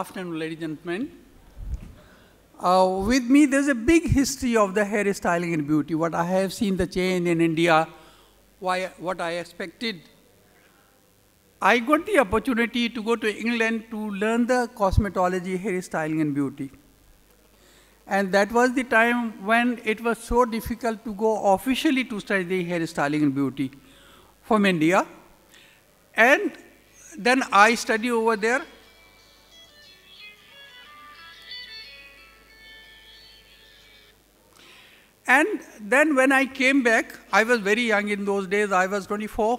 afternoon, ladies and gentlemen. Uh, with me, there's a big history of the hairstyling and beauty, what I have seen the change in India, why, what I expected. I got the opportunity to go to England to learn the cosmetology, hairstyling and beauty. And that was the time when it was so difficult to go officially to study the hairstyling and beauty from India. And then I study over there And then when I came back, I was very young in those days, I was 24,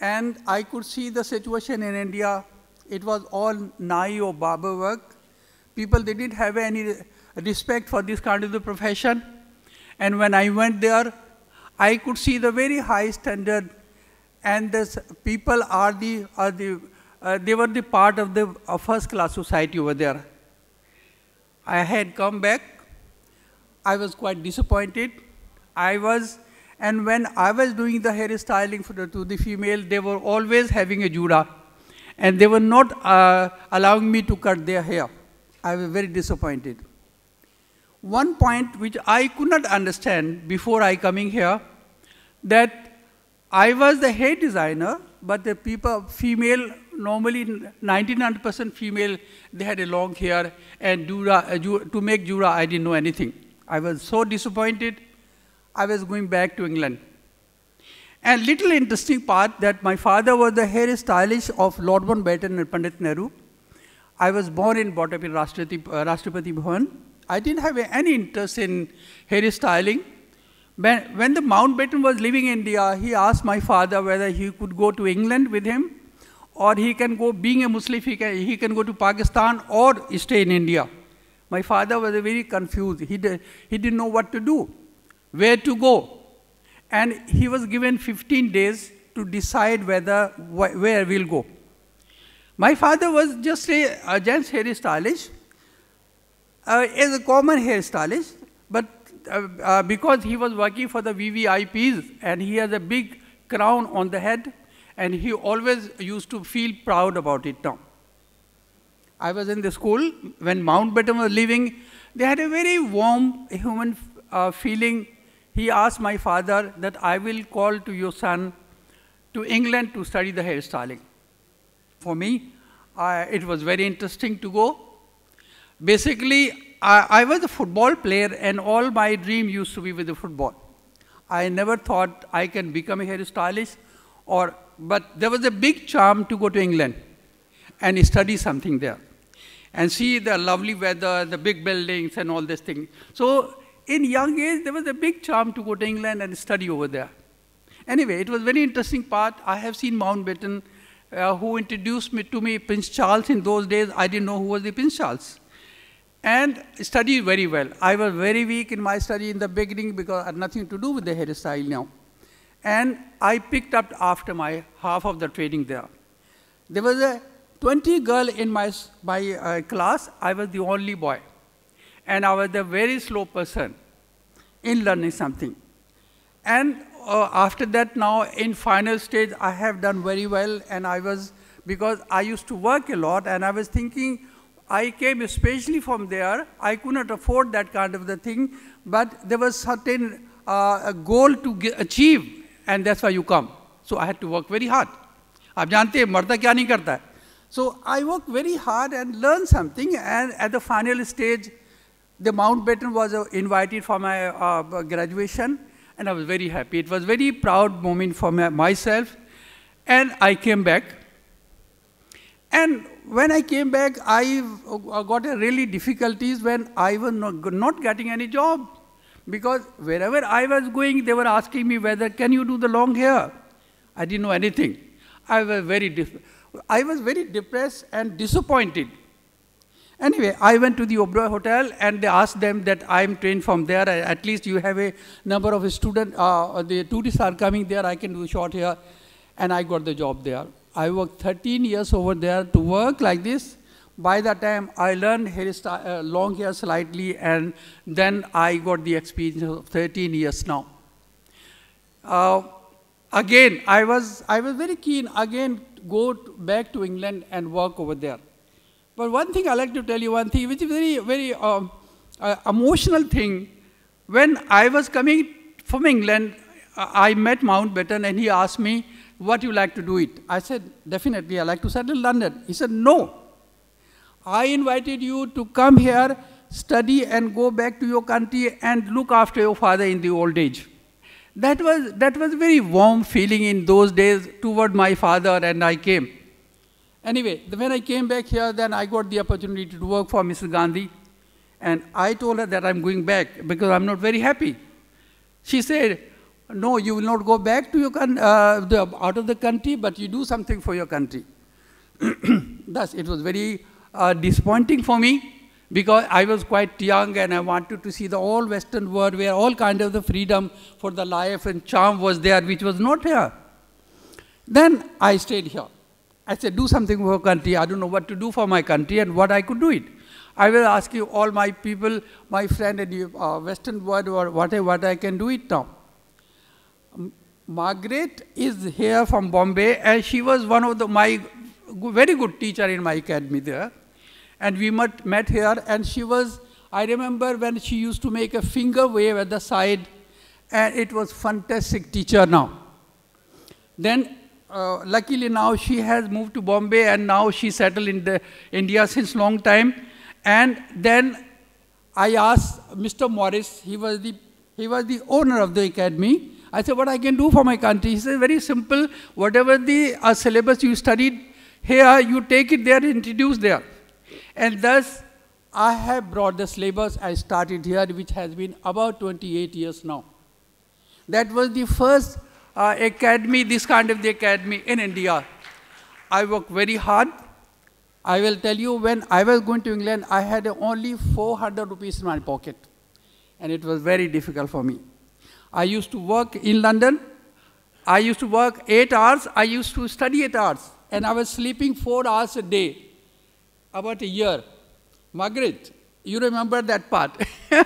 and I could see the situation in India. It was all nai or barber work. People, they didn't have any respect for this kind of the profession. And when I went there, I could see the very high standard, and the people are the, are the uh, they were the part of the uh, first class society over there. I had come back I was quite disappointed. I was, and when I was doing the hairstyling for the, to the female, they were always having a jura, And they were not uh, allowing me to cut their hair. I was very disappointed. One point which I could not understand before I coming here, that I was the hair designer, but the people, female, normally 99% female, they had a long hair, and jura, uh, jura, to make jura, I didn't know anything. I was so disappointed, I was going back to England. And little interesting part that my father was the hair stylist of Lord Mountbatten and Pandit Nehru. I was born and brought up in Rashtrapati, uh, Rashtrapati Bhavan. I didn't have any interest in styling. When, when the Mountbatten was leaving India, he asked my father whether he could go to England with him or he can go, being a Muslim, he can, he can go to Pakistan or stay in India. My father was very confused. He, did, he didn't know what to do, where to go. And he was given 15 days to decide whether wh where we'll go. My father was just a, a gents hairstylist, uh, a common hairstylist, but uh, uh, because he was working for the VVIPs and he has a big crown on the head, and he always used to feel proud about it now. I was in the school when Mountbatten was leaving. They had a very warm human uh, feeling. He asked my father that I will call to your son to England to study the hairstyling. For me, I, it was very interesting to go. Basically, I, I was a football player and all my dream used to be with the football. I never thought I can become a hairstylist or, but there was a big charm to go to England and study something there and see the lovely weather, the big buildings and all these things. So in young age, there was a big charm to go to England and study over there. Anyway, it was very interesting part. I have seen Mountbatten, uh, who introduced me to me, Prince Charles. In those days, I didn't know who was the Prince Charles. And studied very well. I was very weak in my study in the beginning because I had nothing to do with the hairstyle now. And I picked up after my half of the training there. There was a 20 girl in my, my uh, class, I was the only boy. And I was a very slow person in learning something. And uh, after that now in final stage, I have done very well and I was, because I used to work a lot and I was thinking, I came especially from there. I could not afford that kind of the thing, but there was certain uh, goal to achieve and that's why you come. So I had to work very hard. You know, हैं मर्दा क्या नहीं do so I worked very hard and learned something. And at the final stage, the Mountbatten was uh, invited for my uh, graduation. And I was very happy. It was a very proud moment for my, myself. And I came back. And when I came back, I uh, got a really difficulties when I was not, not getting any job. Because wherever I was going, they were asking me whether, can you do the long hair? I didn't know anything. I was very difficult. I was very depressed and disappointed. Anyway, I went to the Oberoi Hotel and they asked them that I'm trained from there. At least you have a number of students, uh, the tourists are coming there. I can do short here. And I got the job there. I worked 13 years over there to work like this. By the time I learned hair uh, long hair slightly, and then I got the experience of 13 years now. Uh, again, I was, I was very keen. Again, go to, back to England and work over there. But one thing I like to tell you, one thing which is very, very um, uh, emotional thing. When I was coming from England, I met Mountbatten and he asked me, what you like to do it? I said, definitely, I like to settle London. He said, no. I invited you to come here, study and go back to your country and look after your father in the old age. That was, that was very warm feeling in those days toward my father and I came. Anyway, when I came back here, then I got the opportunity to work for Mrs. Gandhi. And I told her that I'm going back because I'm not very happy. She said, no, you will not go back to your uh, the, out of the country, but you do something for your country. Thus, it was very uh, disappointing for me because I was quite young and I wanted to see the whole Western world where all kind of the freedom for the life and charm was there, which was not here. Then I stayed here. I said, do something for country. I don't know what to do for my country and what I could do it. I will ask you all my people, my friend in uh, Western world or what I, what I can do it now. Margaret is here from Bombay and she was one of the, my very good teacher in my academy there. And we met, met here, and she was, I remember when she used to make a finger wave at the side, and it was fantastic teacher now. Then, uh, luckily now she has moved to Bombay, and now she settled in the India since long time. And then I asked Mr. Morris, he was the, he was the owner of the academy, I said, what I can do for my country? He said, very simple, whatever the uh, syllabus you studied here, you take it there, introduce there. And thus, I have brought the syllabus I started here, which has been about 28 years now. That was the first uh, academy, this kind of the academy in India. I worked very hard. I will tell you, when I was going to England, I had only 400 rupees in my pocket. And it was very difficult for me. I used to work in London. I used to work eight hours. I used to study eight hours. And I was sleeping four hours a day about a year. Margaret, you remember that part.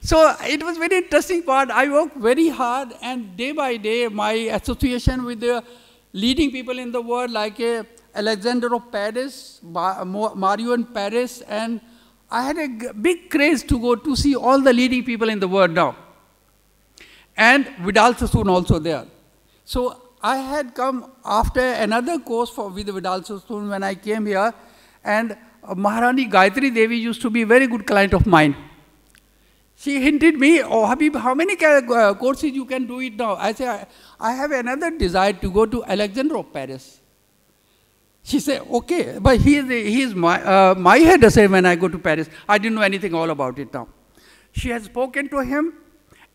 so it was very interesting part. I worked very hard, and day by day, my association with the leading people in the world, like uh, Alexander of Paris, Mario in Paris, and I had a big craze to go to see all the leading people in the world now. And Vidal Sassoon also there. So I had come after another course for, with Vidal Sassoon when I came here. And uh, Maharani Gayatri Devi used to be a very good client of mine. She hinted me, oh Habib, how many uh, courses you can do it now? I said, I, have another desire to go to Alexander of Paris. She said, okay, but he is, he is my, uh, my head when I go to Paris. I didn't know anything all about it now. She has spoken to him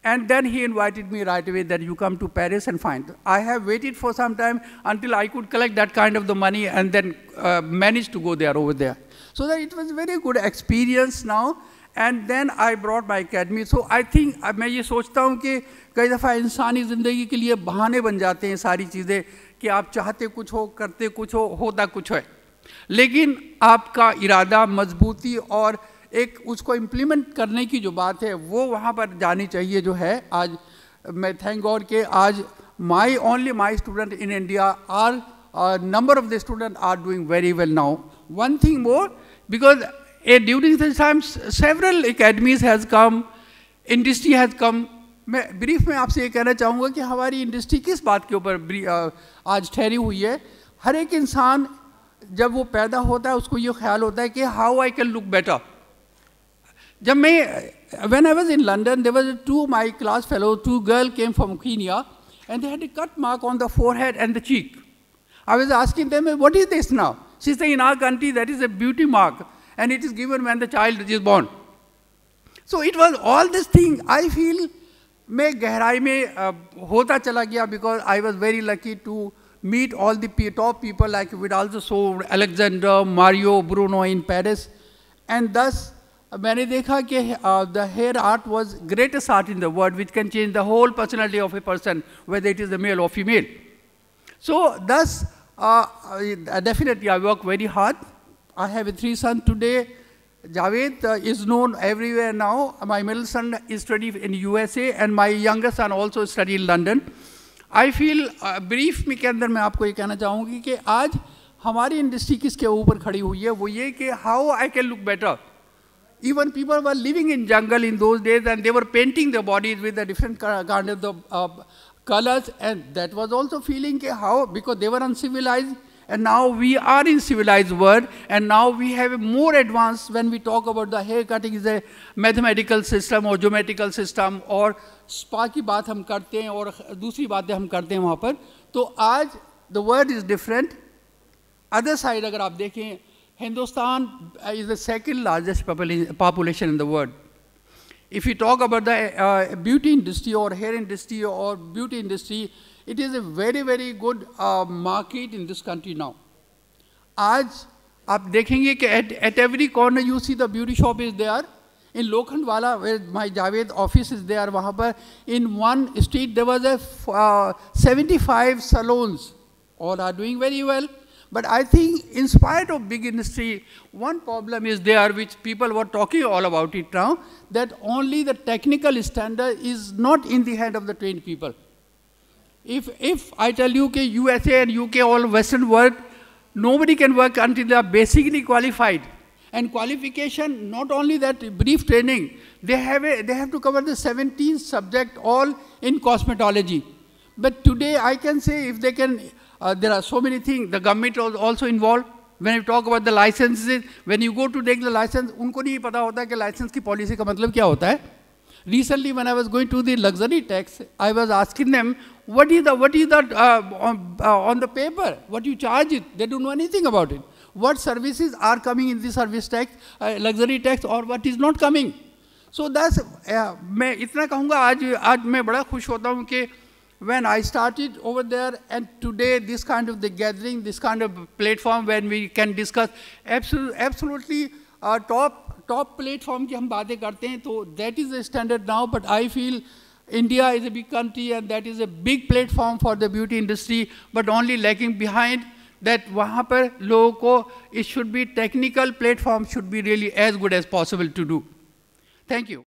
And then he invited me right away that you come to Paris and find. I have waited for some time until I could collect that kind of the money and then uh, managed to go there over there. So that it was very good experience now. And then I brought my academy so I think अब मैं ये सोचता हूँ कि कई दफ़ा इंसानी ज़िंदगी के लिए बहाने बन जाते हैं सारी चीज़ें कि आप चाहते कुछ हो करते कुछ हो होता कुछ है लेकिन आपका इरादा मजबूती और एक उसको इम्प्लीमेंट करने की जो बात है वो वहाँ पर जानी चाहिए जो है आज मैं थैंक गॉड के आज my only my student in India are number of the student are doing very well now one thing more because a during this time several academies has come industry has come मैं brief में आपसे ये कहना चाहूँगा कि हमारी industry किस बात के ऊपर uh, आज ठहरी हुई है हर एक इंसान जब वो पैदा होता है उसको ये ख्याल होता है कि how I can look better when I was in London, there was two my class fellows, two girls came from Kenya, and they had a cut mark on the forehead and the cheek. I was asking them, what is this now? She said, in our country, that is a beauty mark, and it is given when the child is born. So it was all this thing, I feel, मैं गहराई में होता चला गया because I was very meet all the top people like we also saw Alexander, Mario, Bruno in Paris. And thus, मैंने देखा कि the hair art was greatest art in the world which can change the whole personality of a person whether it is the male और female so thus definitely I work very hard I have a three son today Javed uh, is known everywhere now. My middle son is studying in USA, and my younger son also study in London. I feel uh, brief में के अंदर मैं आपको ये कहना चाहूँगी कि आज हमारी इंडस्ट्री किसके ऊपर खड़ी हुई है वो ये कि how I can look better even people were living in jungle in those days and they were painting their bodies with the different kind of uh, colors and that was also feeling how, because they were uncivilized and now we are in civilized world and now we have more advanced when we talk about the hair cutting is a mathematical system or geometrical system or spa ki baat hum karte hain aur dusri बातें hum karte hain वहाँ पर तो आज the word is different other side अगर आप Hindustan uh, is the second largest population in the world. If you talk about the uh, beauty industry or hair industry or beauty industry, it is a very, very good uh, market in this country now. As up dekhenge ke at, at every corner you see the beauty shop is there. In Lokhandwala, where my Javed office is there, in one street there was a 75 salons. All are doing very well. But I think in spite of big industry, one problem is there which people were talking all about it now, that only the technical standard is not in the hand of the trained people. If, if I tell you that USA and UK, all Western world, nobody can work until they are basically qualified. And qualification, not only that brief training, they have, a, they have to cover the 17 subject all in cosmetology. But today I can say if they can uh, there are so many things. The government was also involved. When you talk about the licenses, when you go to take the license, उनको नहीं पता होता कि license की policy का मतलब क्या होता है. Recently, when I was going to the luxury tax, I was asking them, what is the, what is the, uh, on, uh, on the paper, what you charge it? They don't know anything about it. What services are coming in the service tax, uh, luxury tax, or what is not coming? So that's, uh, मैं इतना कहूँगा आज आज मैं I. खुश होता हूँ कि when I started over there, and today this kind of the gathering, this kind of platform when we can discuss absolutely, absolutely uh, top top platform की हम बातें करते that is the standard now. But I feel India is a big country and that is a big platform for the beauty industry, but only lacking behind that वहाँ पर it should be technical platform should be really as good as possible to do. Thank you.